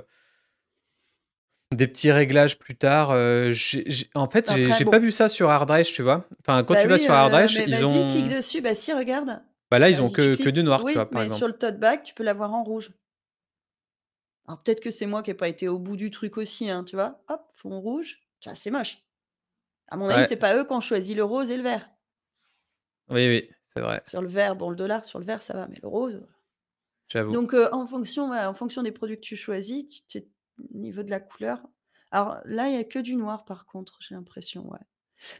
des petits réglages plus tard. Euh, en fait, bah, j'ai pas vu ça sur Hard tu vois. Enfin, quand bah tu vas sur hardrash ils ont. clique dessus, bah si, regarde. Bah là, ils ont que, que, du noir, tu vois, par mais Sur le tote bag, tu peux l'avoir en rouge. Alors, peut-être que c'est moi qui n'ai pas été au bout du truc aussi, hein, tu vois. Hop, fond rouge. C'est moche. À mon avis, c'est pas eux qui ont choisi le rose et le vert. Oui, oui. C'est vrai. Sur le vert, bon, le dollar, sur le vert, ça va, mais rose... Euh. J'avoue. Donc, euh, en, fonction, en fonction des produits que tu choisis, tu, au niveau de la couleur. Alors là, il n'y a que du noir, par contre, j'ai l'impression, ouais.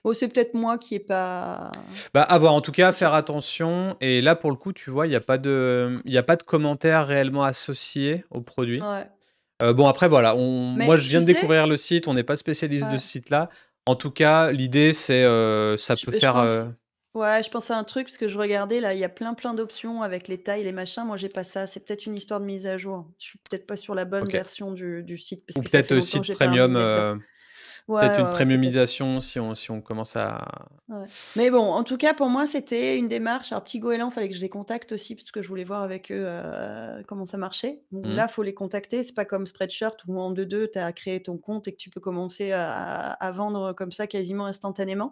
Bon, c'est peut-être moi qui n'ai pas. Bah, à voir. En tout cas, faire attention. Et là, pour le coup, tu vois, il n'y a pas de, de commentaires réellement associés au produit. Euh, bon, après, voilà. On... moi, je viens de découvrir le site. On n'est pas spécialiste de ce site-là. En tout cas, l'idée, c'est ça peut faire. Ouais, je pensais à un truc parce que je regardais là, il y a plein plein d'options avec les tailles, les machins. Moi, j'ai pas ça. C'est peut-être une histoire de mise à jour. Je suis peut-être pas sur la bonne version du, site Ou peut-être site premium, euh, peut-être une premiumisation si on, si on commence à. Mais bon, en tout cas, pour moi, c'était une démarche. Alors, Petit Goéland, fallait que je les contacte aussi, parce que je voulais voir avec eux euh, comment ça marchait. Donc mmh. là, faut les contacter. C'est pas comme Spreadshirt où en 2-2, tu as créé ton compte et que tu peux commencer à vendre comme ça quasiment instantanément.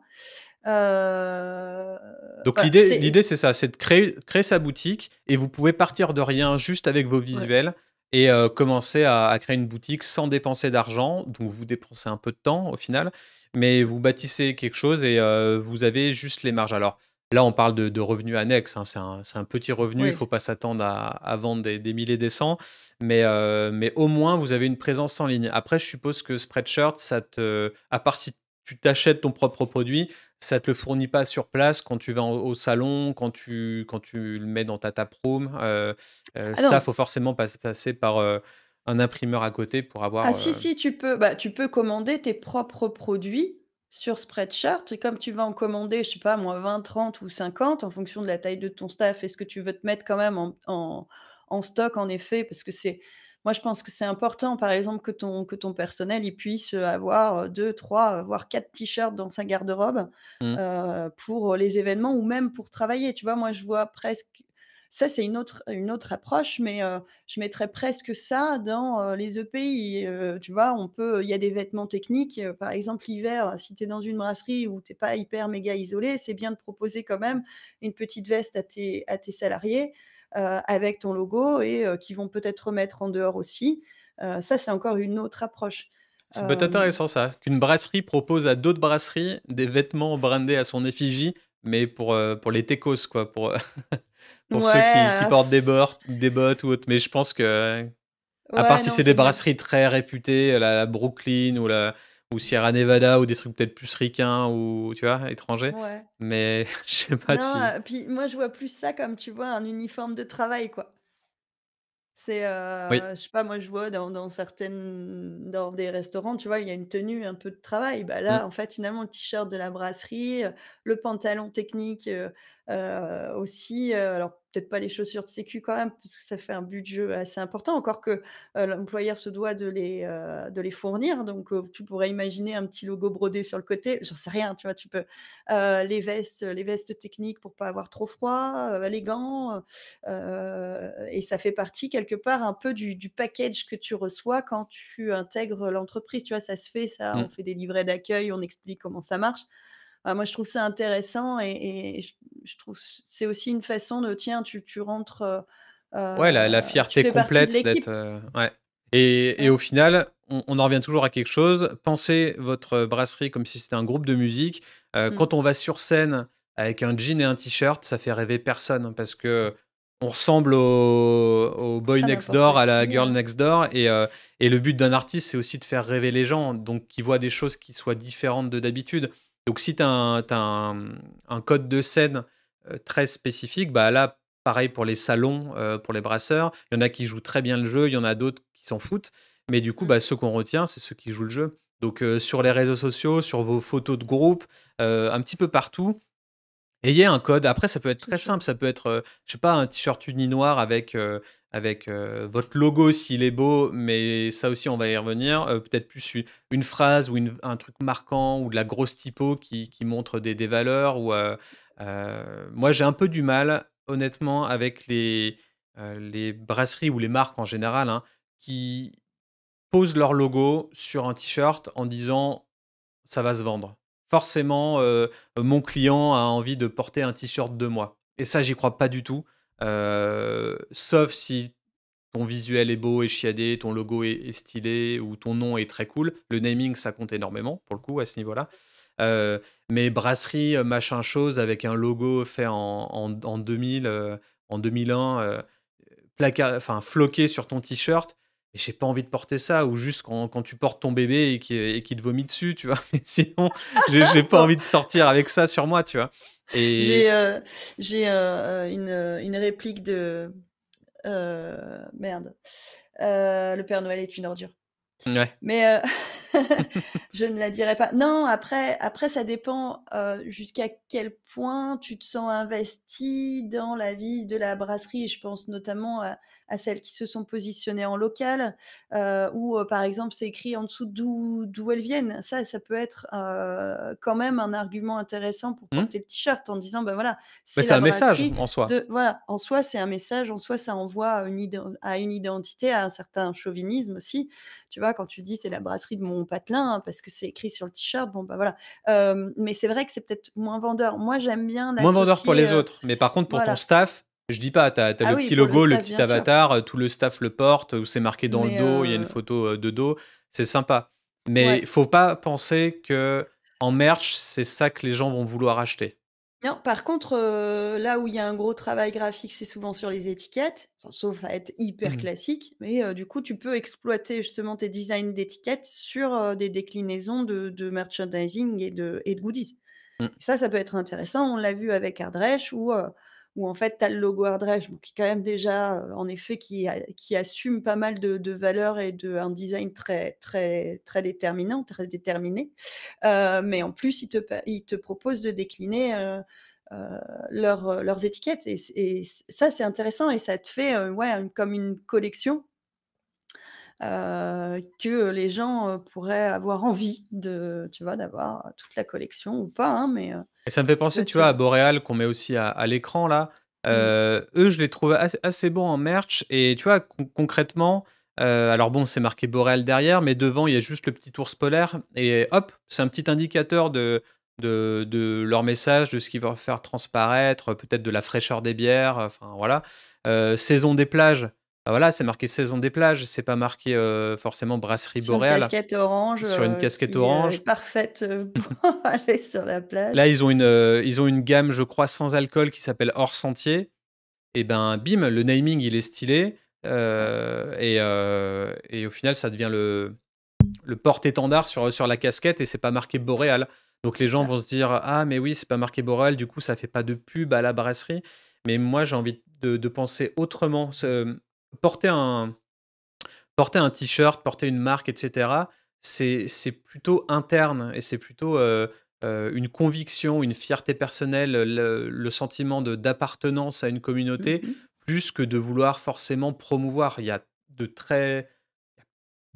Euh, donc l'idée, l'idée c'est ça, c'est de créer, créer sa boutique et vous pouvez partir de rien juste avec vos visuels. Et euh, commencer à, créer une boutique sans dépenser d'argent, donc vous dépensez un peu de temps au final, mais vous bâtissez quelque chose et euh, vous avez juste les marges. Alors là, on parle de, revenus annexes, hein, c'est un, petit revenu, il faut pas s'attendre à, vendre des, des milliers des cents, mais, mais au moins vous avez une présence en ligne. Après, je suppose que Spreadshirt, ça te, à part tu t'achètes ton propre produit, ça te le fournit pas sur place quand tu vas au salon, quand tu, quand tu le mets dans ta taproom. Euh, euh ah ça, faut forcément passer par euh, un imprimeur à côté pour avoir. Ah si, euh si, tu peux, bah, tu peux commander tes propres produits sur Spreadshirt. Et comme tu vas en commander, je sais pas, moins 20, 30 ou 50, en fonction de la taille de ton staff est ce que tu veux te mettre quand même en stock, en effet, parce que c'est moi, je pense que c'est important, par exemple, que ton, que ton personnel puisse avoir euh, deux, trois, euh, voire quatre t-shirts dans sa garde-robe mmh. euh, pour les événements ou même pour travailler. Tu vois, moi, je vois presque ça, c'est une autre, une autre approche, mais je mettrais presque ça dans les EPI. tu vois, on peut, il y a des vêtements techniques. par exemple, l'hiver, si tu es dans une brasserie où tu n'es pas hyper méga isolé, c'est bien de proposer quand même une petite veste à tes salariés. Euh, avec ton logo et euh, qui vont peut-être remettre en dehors aussi. Euh, ça, c'est encore une autre approche. C'est peut-être intéressant ça, qu'une brasserie propose à d'autres brasseries des vêtements brandés à son effigie, mais pour, pour les techos, quoi, pour, pour ceux qui, hein. portent des, bords, des bottes ou autre. Mais je pense que, à part si c'est des brasseries très réputées, la Brooklyn ou la, ou Sierra Nevada ou des trucs peut-être plus ricains ou tu vois étrangers ouais. mais je sais pas si... Euh, puis moi je vois plus ça comme tu vois un uniforme de travail quoi c'est euh, je sais pas moi je vois dans, certaines dans des restaurants tu vois il y a une tenue un peu de travail bah là mmh. en fait finalement le t-shirt de la brasserie euh, le pantalon technique aussi alors peut pas les chaussures de sécu quand même, parce que ça fait un budget assez important, encore que euh, l'employeur se doit de les, euh, fournir. Donc, euh, tu pourrais imaginer un petit logo brodé sur le côté, j'en sais rien, tu vois, tu peux. les vestes, les vestes techniques pour pas avoir trop froid, les gants, et ça fait partie quelque part un peu du, package que tu reçois quand tu intègres l'entreprise. Tu vois, ça se fait, ça, mmh. on fait des livrets d'accueil, on explique comment ça marche. Ah, moi, je trouve ça intéressant et, je, trouve trouve c'est aussi une façon de tiens, tu, tu rentres. Euh, euh ouais, la, fierté complète d'être. Euh, ouais. Et, et, au final, on, en revient toujours à quelque chose. Pensez votre brasserie comme si c'était un groupe de musique. Euh, hmm. Quand on va sur scène avec un jean et un t-shirt, ça fait rêver personne hein, parce que on ressemble au, boy next door, à la girl next door. Et, et le but d'un artiste, c'est aussi de faire rêver les gens, donc qu'ils voient des choses qui soient différentes de d'habitude. Donc si tu as, un, code de scène euh, très spécifique, bah là, pareil pour les salons, euh, pour les brasseurs, il y en a qui jouent très bien le jeu, il y en a d'autres qui s'en foutent, mais du coup, mmh. bah, ceux qu'on retient, c'est ceux qui jouent le jeu. Donc euh, sur les réseaux sociaux, sur vos photos de groupe, un petit peu partout, ayez un code. Après, ça peut être très simple, ça peut être, je sais pas, un t-shirt uni noir avec avec euh, votre logo s'il est beau, mais ça aussi on va y revenir. Euh, peut-être plus une phrase ou un truc marquant ou de la grosse typo qui, montre des, valeurs. Ou, euh, moi j'ai un peu du mal, honnêtement, avec les, les brasseries ou les marques en général hein, qui posent leur logo sur un t-shirt en disant ça va se vendre. Forcément, mon client a envie de porter un t-shirt de moi. Et ça, j'y crois pas du tout. Euh, sauf si ton visuel est beau et chiadé, ton logo est, stylé ou ton nom est très cool. Le naming, ça compte énormément pour le coup à ce niveau-là. Euh, mais brasserie, euh, machin chose, avec un logo fait en, en, en 2000, en 2001, enfin, floqué sur ton t-shirt, j'ai pas envie de porter ça, ou juste quand, quand tu portes ton bébé et qu'il qui te vomit dessus, tu vois. sinon, j'ai pas envie de sortir avec ça sur moi, tu vois. Et... J'ai euh, euh, euh, une, une, réplique de. merde. le Père Noël est une ordure. Ouais. Mais je ne la dirai pas. Non, après, après ça dépend jusqu'à quel point tu te sens investi dans la vie de la brasserie. Je pense notamment à, à celles qui se sont positionnées en local, euh, ou euh, par exemple c'est écrit en dessous d'où elles viennent. Ça, ça peut être euh, quand même un argument intéressant pour mmh. porter le t-shirt en disant ben voilà. C'est un message en soi. voilà, en soi c'est un message, en soi ça envoie à une, identité, à un certain chauvinisme aussi. Tu vois, quand tu dis c'est la brasserie de mon patelin hein, parce que c'est écrit sur le t-shirt, bon ben voilà. mais c'est vrai que c'est peut-être moins vendeur. Moi j'aime bien. Moins vendeur pour les autres, mais par contre pour ton staff je dis pas, tu as ah le petit logo, le, petit avatar, euh, tout le staff le porte, où c'est marqué dans le dos, il y a euh, une photo euh, de dos, c'est sympa. Mais ne faut pas penser que en merch, c'est ça que les gens vont vouloir acheter. Non, par contre, là où il y a un gros travail graphique, c'est souvent sur les étiquettes, sauf à être hyper mmh. classique, mais du coup, tu peux exploiter justement tes designs d'étiquettes sur des déclinaisons de, merchandising et de, goodies. Mmh. ça, ça peut être intéressant. On l'a vu avec Ardresh où où en fait, tu as le logo Ardrej, qui est quand même déjà, euh, en effet, qui, qui assume pas mal de, valeurs et de, un design très, très, très déterminant, très déterminé. Euh, mais en plus, ils te, ils te proposent de décliner euh, leurs étiquettes. Et, et ça, c'est intéressant et ça te fait ouais, comme une collection euh, que les gens euh, pourraient avoir envie de, tu vois, d'avoir euh, toute la collection ou pas. Hein, mais, Et ça me fait penser, tu vois, à Boréal qu'on met aussi à, l'écran là. Mmh. Eux, je les trouve assez, bons en merch. Et tu vois, concrètement, alors bon, c'est marqué Boréal derrière, mais devant, il y a juste le petit ours polaire. Et hop, c'est un petit indicateur de, de, leur message, de ce qu'ils veulent faire transparaître, peut-être de la fraîcheur des bières, enfin voilà. saison des plages, ah voilà, c'est marqué saison des plages, c'est pas marqué euh, forcément brasserie boréale. Sur une casquette orange. Sur une euh, casquette euh, orange. parfaite pour aller sur la plage. Là, ils ont une, ils ont une gamme, je crois, sans alcool qui s'appelle Hors Sentier. Et ben, bim, le naming, il est stylé. et, au final, ça devient le, porte-étendard sur, sur la casquette et c'est pas marqué boréal. Donc les gens ah. vont se dire Ah, mais oui, c'est pas marqué boréal, du coup, ça fait pas de pub à la brasserie. Mais moi, j'ai envie de, penser autrement porter un, porter un t-shirt, porter une marque, etc., c'est plutôt interne et c'est plutôt euh, euh, une conviction, une fierté personnelle, le, sentiment d'appartenance à une communauté, mmh plus que de vouloir forcément promouvoir. Il y a de très,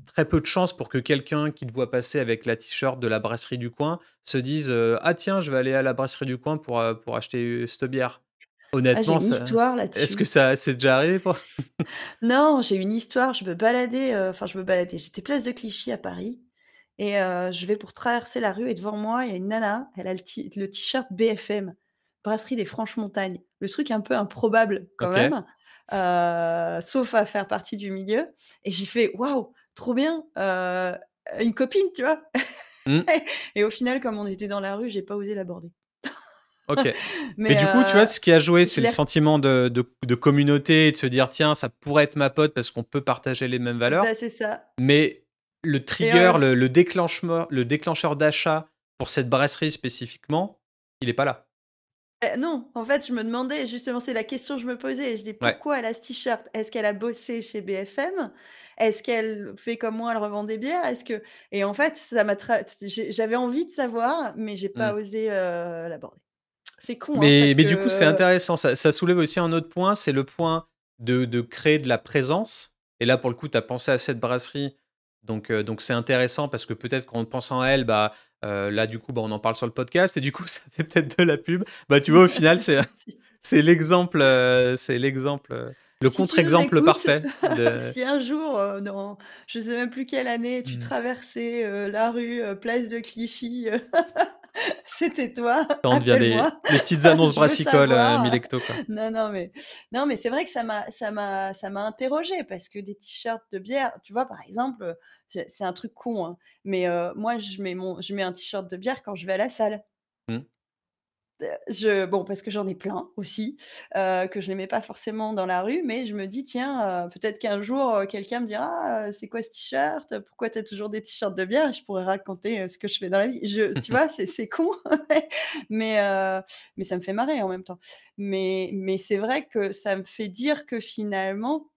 très peu de chances pour que quelqu'un qui te voit passer avec la t-shirt de la brasserie du coin se dise euh, Ah tiens, je vais aller à la brasserie du coin pour, pour acheter cette bière. Honnêtement, ah, histoire là-dessus. Est-ce que ça s'est déjà arrivé Non, j'ai une histoire. Je me baladais, euh, enfin je me baladais. J'étais place de Clichy à Paris et euh, je vais pour traverser la rue et devant moi il y a une nana. Elle a le, t-shirt BFM, brasserie des Franches Montagnes. Le truc un peu improbable quand même, euh, sauf à faire partie du milieu. Et j'ai fait waouh, trop bien, une copine, tu vois. Mmh. et au final, comme on était dans la rue, j'ai pas osé l'aborder. Mais, du coup, tu vois, euh, ce qui a joué, c'est le sentiment de, de, communauté et de se dire, tiens, ça pourrait être ma pote parce qu'on peut partager les mêmes valeurs. Bah, c'est ça. Mais le trigger, le, déclenchement, déclencheur, le déclencheur d'achat pour cette brasserie spécifiquement, il n'est pas là. Eh, non, en fait, je me demandais, justement, c'est la question que je me posais. Je dis pourquoi elle a ce t-shirt Est-ce qu'elle a bossé chez BFM Est-ce qu'elle fait comme moi, elle revend des bières Est-ce que... Et en fait, ça m'a j'avais envie de savoir, mais j'ai pas mmh. osé euh, l'aborder. C'est con. Hein, mais, mais du coup, c'est intéressant. Ça, soulève aussi un autre point c'est le point de, créer de la présence. Et là, pour le coup, tu as pensé à cette brasserie. Donc, euh, donc c'est intéressant parce que peut-être qu'en pensant à elle, bah, euh, là, du coup, bah, on en parle sur le podcast et du coup, ça fait peut-être de la pub. Bah, tu vois, au final, c'est c'est l'exemple, euh, c'est l'exemple, le contre-exemple parfait. si un jour, dans je sais même plus quelle année, tu mmh. traversais la rue Place de Clichy c'était toi. On devient des, petites annonces brassicoles, euh, Milecto. Non, non, mais, non, mais c'est vrai que ça m'a, ça m'a, ça m'a interrogé parce que des t-shirts de bière, tu vois, par exemple, c'est un truc con, hein, mais euh, moi, je mets, mon, je mets un t-shirt de bière quand je vais à la salle. Mmh. Euh, bon, parce que j'en ai plein aussi, euh, que je mets pas forcément dans la rue, mais je me dis, tiens, euh, peut-être qu'un jour, quelqu'un me dira, c'est quoi ce t-shirt Pourquoi tu as toujours des t-shirts de bière je pourrais raconter ce que je fais dans la vie. tu vois, c'est con, mais, mais ça me fait marrer en même temps. Mais, mais c'est vrai que ça me fait dire que finalement,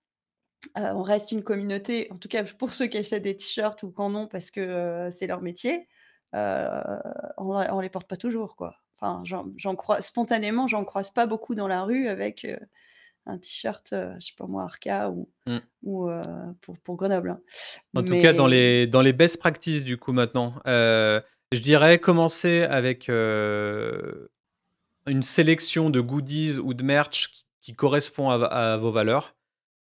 on reste une communauté, en tout cas pour ceux qui achètent des t-shirts ou qu'en ont parce que c'est leur métier, on ne les porte pas toujours, quoi. Enfin, j'en crois spontanément, j'en croise pas beaucoup dans la rue avec euh, un t-shirt, euh, je sais pas moi, Arca ou, mm. ou euh, pour, pour, Grenoble. Hein. En tout cas, dans les, dans les best practices du coup maintenant, je dirais commencer avec une sélection de goodies ou de merch qui, correspond à, vos valeurs.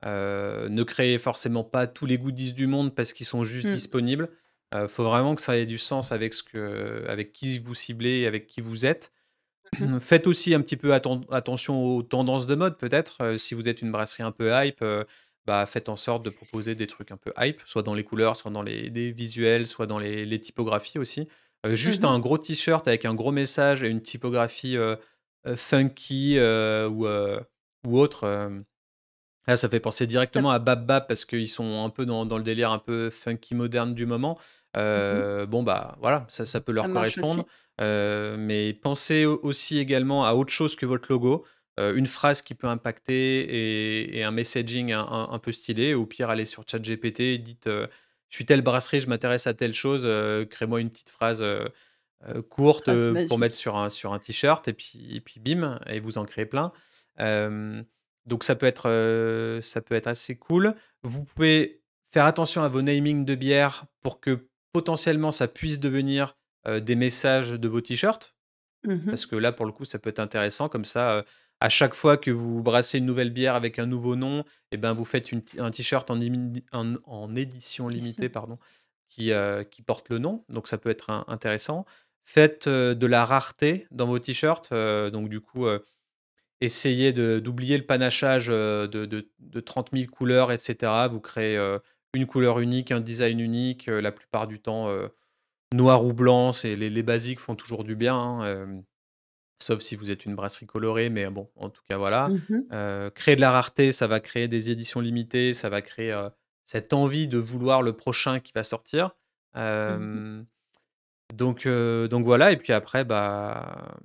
ne créez forcément pas tous les goodies du monde parce qu'ils sont juste mm. disponibles. Il euh, faut vraiment que ça ait du sens avec, ce que, avec qui vous ciblez, avec qui vous êtes. Mmh. Mmh, faites aussi un petit peu attention aux tendances de mode, peut-être. Euh, si vous êtes une brasserie un peu hype, euh, bah, faites en sorte de proposer des trucs un peu hype, soit dans les couleurs, soit dans les, visuels, soit dans les, les typographies aussi. juste mmh un gros t-shirt avec un gros message et une typographie funky ou, ou autre ah, ça fait penser directement à Bab Bab parce qu'ils sont un peu dans, le délire un peu funky moderne du moment. Mmh euh, bon, bah voilà, ça, ça peut leur correspondre. Euh, mais pensez aussi également à autre chose que votre logo. Euh, une phrase qui peut impacter et, un messaging un, peu stylé. Au pire, allez sur ChatGPT et dites Je suis telle brasserie, je m'intéresse à telle chose. Crée-moi une petite phrase courte pour mettre sur un, sur un t-shirt. Et puis, et puis, bim, et vous en créez plein. Donc ça peut être, euh, ça peut être assez cool. Vous pouvez faire attention à vos namings de bière pour que potentiellement ça puisse devenir euh, des messages de vos t-shirts. Mmh Parce que là, pour le coup, ça peut être intéressant. Comme ça, euh, à chaque fois que vous brassez une nouvelle bière avec un nouveau nom, eh ben, vous faites un t-shirt en, édition limitée pardon, qui, porte le nom. Donc ça peut être intéressant. Faites de la rareté dans vos t-shirts. donc du coup essayez d'oublier le panachage euh, de, de, 30 000 couleurs, etc. Vous créez euh, une couleur unique, un design unique, euh, la plupart du temps noir ou blanc, c'est les, basiques font toujours du bien. Hein, sauf si vous êtes une brasserie colorée, mais bon, en tout cas, voilà. Mmh créer de la rareté, ça va créer des éditions limitées, ça va créer cette envie de vouloir le prochain qui va sortir. Mmh donc, donc voilà, et puis après, bah,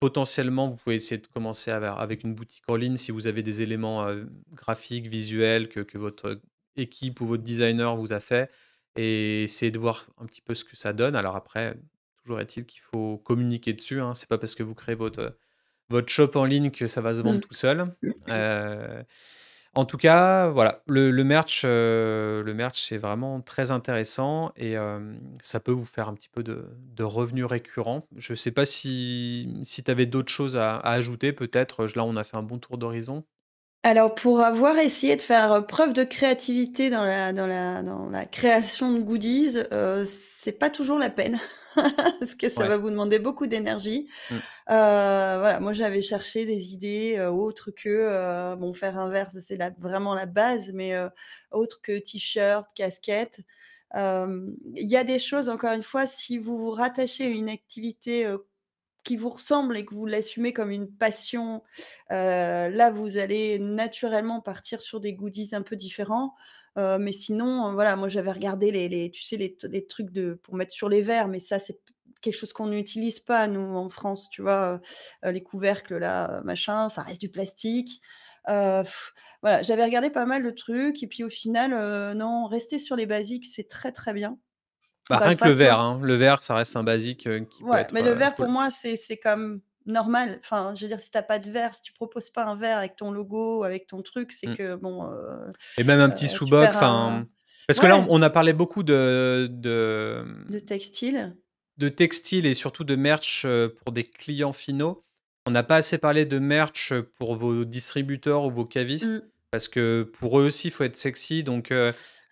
potentiellement, vous pouvez essayer de commencer avec une boutique en ligne si vous avez des éléments euh, graphiques, visuels que, votre équipe ou votre designer vous a fait et essayer de voir un petit peu ce que ça donne. Alors après, toujours est-il qu'il faut communiquer dessus. Hein. C'est pas parce que vous créez votre, euh, votre shop en ligne que ça va se vendre mmh. tout seul. Mmh. Euh, en tout cas, voilà, le, merch, euh, le merch, c'est vraiment très intéressant et euh, ça peut vous faire un petit peu de, revenus récurrents. Je ne sais pas si, si tu avais d'autres choses à ajouter, peut-être. Là, on a fait un bon tour d'horizon. Alors, pour avoir essayé de faire euh, preuve de créativité dans la, création de goodies, ce euh, c'est pas toujours la peine. parce que ça va vous demander beaucoup d'énergie. Mm. Euh, voilà, moi j'avais cherché des idées autres que bon faire un verre, c'est vraiment la base, mais autres que t-shirt, casquette. Il y a des choses encore une fois, si vous vous rattachez à une activité qui vous ressemble et que vous l'assumez comme une passion, euh, là, vous allez naturellement partir sur des goodies un peu différents. Euh, mais sinon, euh, voilà, moi j'avais regardé les, tu sais, les, trucs de, pour mettre sur les verres, mais ça, c'est quelque chose qu'on n'utilise pas, nous, en France, tu vois, les couvercles, là, machin, ça reste du plastique. voilà, j'avais regardé pas mal de trucs et puis au final, non, rester sur les basiques, c'est très très bien. Bah, rien que le verre, hein. le vert, ça reste un basique euh, qui peut être, Mais le euh, vert, pour moi, c'est comme normal. Enfin, je veux dire, si t'as pas de vert, si tu proposes pas un vert avec ton logo, avec ton truc, c'est mmh. que bon. Euh, et même un petit sous-box. Parce que là, on a parlé beaucoup de. De, textile. De textile et surtout de merch pour des clients finaux. On n'a pas assez parlé de merch pour vos distributeurs ou vos cavistes, mmh. parce que pour eux aussi, il faut être sexy. Donc,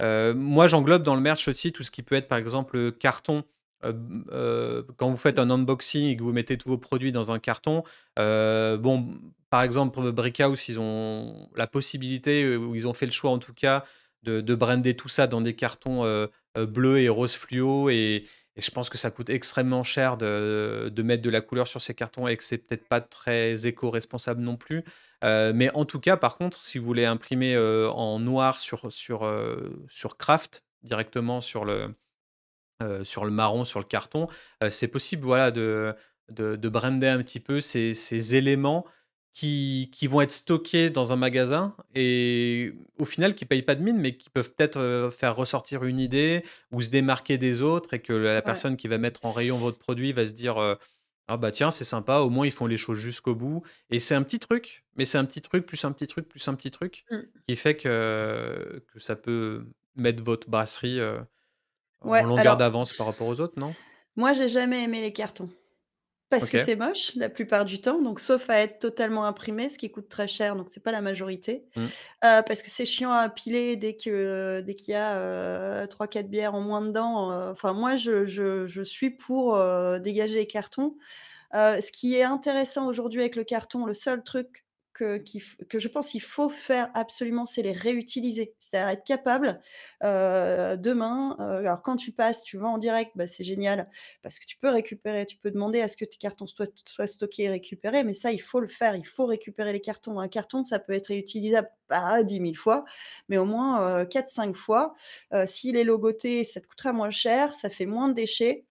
euh, moi, j'englobe dans le merch aussi tout ce qui peut être, par exemple, carton. Euh, euh, quand vous faites un unboxing et que vous mettez tous vos produits dans un carton, bon, par exemple, pour Brickhouse, ils ont la possibilité, ou ils ont fait le choix en tout cas, de, de brander tout ça dans des cartons bleus et rose fluo et, et je pense que ça coûte extrêmement cher de, mettre de la couleur sur ces cartons et que c'est peut-être pas très éco-responsable non plus. Euh, mais en tout cas, par contre, si vous voulez imprimer euh, en noir sur, sur, Craft, euh, directement sur le, sur le marron, sur le carton, c'est possible voilà, de, de, brander un petit peu ces éléments qui, vont être stockés dans un magasin et au final qui payent pas de mine mais qui peuvent peut-être euh, faire ressortir une idée ou se démarquer des autres et que la personne qui va mettre en rayon votre produit va se dire euh, ah bah tiens c'est sympa au moins ils font les choses jusqu'au bout et c'est un petit truc mais c'est un petit truc plus un petit truc plus un petit truc mmh. qui fait que, ça peut mettre votre brasserie euh, en longueur d'avance par rapport aux autres non moi j'ai jamais aimé les cartons parce que c'est moche la plupart du temps, donc sauf à être totalement imprimé, ce qui coûte très cher, donc c'est pas la majorité, mmh. euh, parce que c'est chiant à piler dès que dès qu'il y a 3-4 euh, bières en moins dedans. Euh, enfin moi je, suis pour dégager les cartons. ce qui est intéressant aujourd'hui avec le carton, le seul truc que, je pense qu'il faut faire absolument, c'est les réutiliser. C'est-à-dire être capable euh, demain, euh, alors quand tu passes, tu vas en direct, bah, c'est génial parce que tu peux récupérer, tu peux demander à ce que tes cartons soient, stockés et récupérés, mais ça, il faut le faire, il faut récupérer les cartons. Un carton, ça peut être réutilisable pas 10 000 fois, mais au moins 4-5 euh, fois. S'il est logoté, ça te coûtera moins cher, ça fait moins de déchets.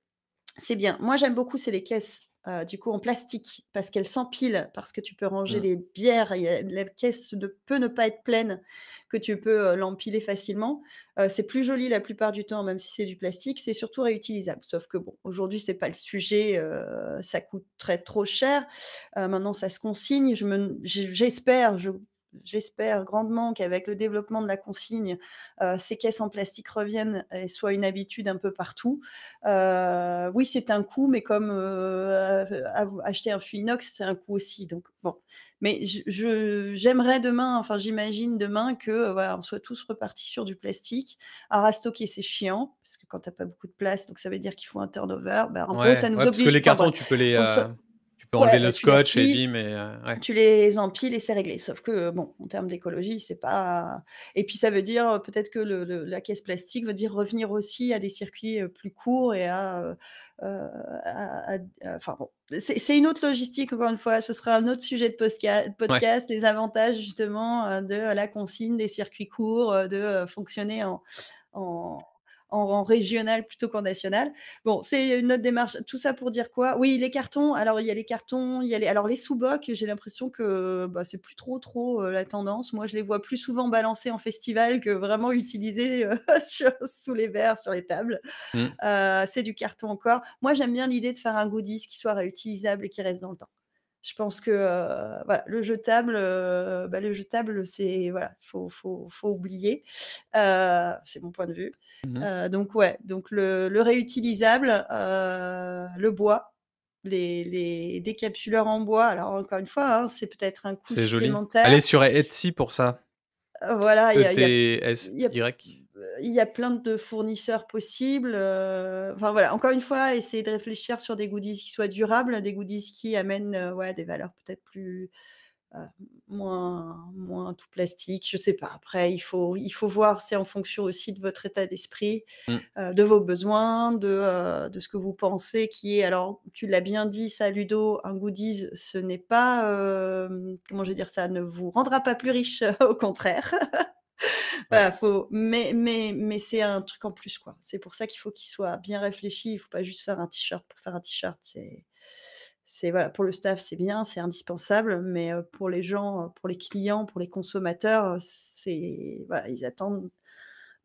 C'est bien. Moi, j'aime beaucoup, c'est les caisses euh, du coup en plastique parce qu'elle s'empile parce que tu peux ranger les mmh. bières, et la caisse ne peut ne pas être pleine, que tu peux euh, l'empiler facilement. Euh, c'est plus joli la plupart du temps, même si c'est du plastique, c'est surtout réutilisable. Sauf que bon, aujourd'hui c'est pas le sujet, ça coûte très trop cher. maintenant ça se consigne. Je j'espère, je j'espère grandement qu'avec le développement de la consigne, euh, ces caisses en plastique reviennent et soient une habitude un peu partout. Euh, oui, c'est un coût, mais comme euh, acheter un fût inox, c'est un coût aussi. Donc bon, mais j'aimerais demain, enfin j'imagine demain que voilà, on soit tous repartis sur du plastique. À stocker, c'est chiant parce que quand tu n'as pas beaucoup de place, donc ça veut dire qu'il faut un turnover. Ben, en gros, ça nous oblige. Parce que les cartons, tu peux les, tu peux enlever le scotch et bim. Euh, tu les empiles et c'est réglé. Sauf que, euh, bon, en termes d'écologie, c'est pas. Et puis, ça veut dire euh, peut-être que la caisse plastique veut dire revenir aussi à des circuits plus courts et à. enfin, bon. C'est une autre logistique, encore une fois. Ce sera un autre sujet de podcast, les avantages justement de la consigne, des circuits courts, de fonctionner en en, régional plutôt qu'en national. Bon, c'est une autre démarche. Tout ça pour dire quoi Oui, les cartons. Alors, il y a les cartons, il y a Alors, les sous-bocs, j'ai l'impression que bah, c'est plus trop, trop euh, la tendance. Moi, je les vois plus souvent balancés en festival que vraiment utilisés euh, sous les verres, sur les tables. Mmh. Euh, c'est du carton encore. Moi, j'aime bien l'idée de faire un goodies qui soit réutilisable et qui reste dans le temps je pense que euh, le jetable, il euh, bah, le jetable, c'est voilà, faut, oublier. Euh, c'est mon point de vue. Mmh donc ouais, donc le, réutilisable, le bois. Les, les, décapsuleurs en bois, alors encore une fois, hein, c'est peut-être un coût supplémentaire. Allez sur Etsy pour ça. Voilà, il y a, y y a e il y a plein de fournisseurs possibles. Euh, enfin voilà, encore une fois, essayez de réfléchir sur des goodies qui soient durables, des goodies qui amènent euh, des valeurs peut-être plus, euh, moins, moins tout plastique, je sais pas. Après, il faut, il faut voir, c'est en fonction aussi de votre état d'esprit, mm. de vos besoins, de, de, ce que vous pensez qui est. Alors, tu l'as bien dit, ça, un goodies, ce n'est pas, comment je vais dire ça, ne vous rendra pas plus riche, au contraire faut... Mais, mais, mais c'est un truc en plus, quoi. C'est pour ça qu'il faut qu'il soit bien réfléchi. Il faut pas juste faire un t-shirt pour faire un t-shirt. C'est, c'est voilà, pour le staff, c'est bien, c'est indispensable, mais euh, pour les gens, euh, pour les clients, pour les consommateurs, euh, c'est ils attendent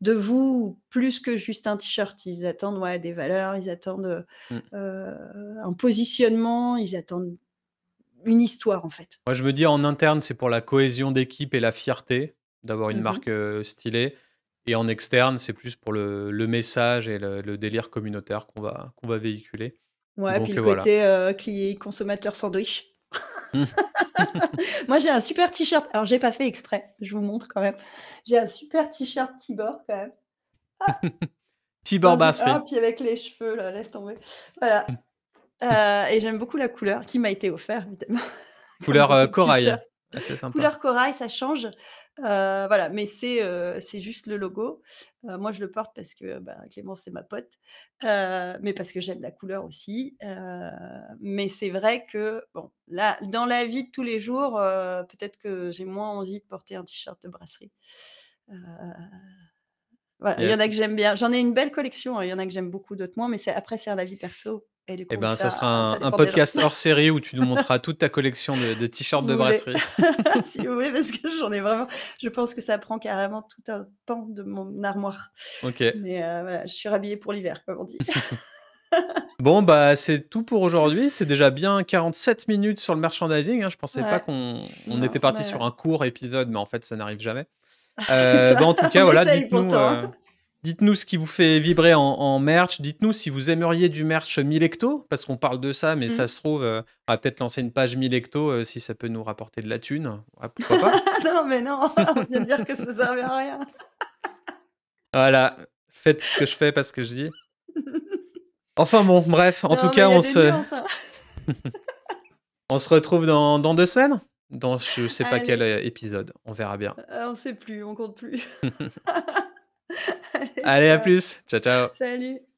de vous plus que juste un t-shirt. Ils attendent ouais, des valeurs, ils attendent mmh. un positionnement, ils attendent une histoire en fait. Moi je me dis en interne c'est pour la cohésion d'équipe et la fierté d'avoir une mmh marque stylée. Et en externe, c'est plus pour le, message et le, délire communautaire qu'on va, qu'on va véhiculer. Ouais, Donc, euh, côté euh, consommateur sandwich. Mmh. Moi, j'ai un super t-shirt. Alors, j'ai pas fait exprès, je vous montre quand même. J'ai un super t-shirt Tibor quand même. Ah Tibor Basserie. Ah, puis avec les cheveux, laisse tomber. Voilà. Mmh. Euh, et j'aime beaucoup la couleur qui m'a été offerte, évidemment. Couleur euh, corail. Couleur corail, ça change. Euh, voilà, mais euh, c'est juste le logo. Euh, moi, je le porte parce que bah, Clément, c'est ma pote, mais parce que j'aime la couleur aussi. mais c'est vrai que, bon, là, dans la vie de tous les jours, peut-être que j'ai moins envie de porter un t-shirt de brasserie. il y en a que j'aime bien. J'en ai une belle collection, hein. il y en a que j'aime beaucoup, d'autres moins, mais après, c'est un avis perso. Et eh ben, ça, sera un, podcast hors série où tu nous montreras toute ta collection de, t-shirts de brasserie. si vous voulez, parce que j'en ai vraiment. Je pense que ça prend carrément tout un pan de mon armoire. Ok. Mais euh, voilà, je suis rhabillée pour l'hiver, comme on dit. bon, bah, c'est tout pour aujourd'hui. C'est déjà bien 47 minutes sur le merchandising. Hein. Je pensais pas qu'on était parti sur un court épisode, mais en fait, ça n'arrive jamais. Euh, bah, en tout cas, voilà, dites-nous. Dites-nous ce qui vous fait vibrer en, merch. Dites-nous si vous aimeriez du merch Milecto, parce qu'on parle de ça, mais mm. ça se trouve, euh, on va peut-être lancer une page Milecto euh, si ça peut nous rapporter de la thune. Ah, pourquoi pas Non, mais non, on vient dire que ça servait à rien. voilà, faites ce que je fais, parce que je dis. Enfin bon, bref, en tout cas, on se... Hein. on se retrouve dans, deux semaines dans je sais pas quel euh, épisode. On verra bien. On on sait plus, on compte plus. Allez, à plus. Ciao, ciao. Salut.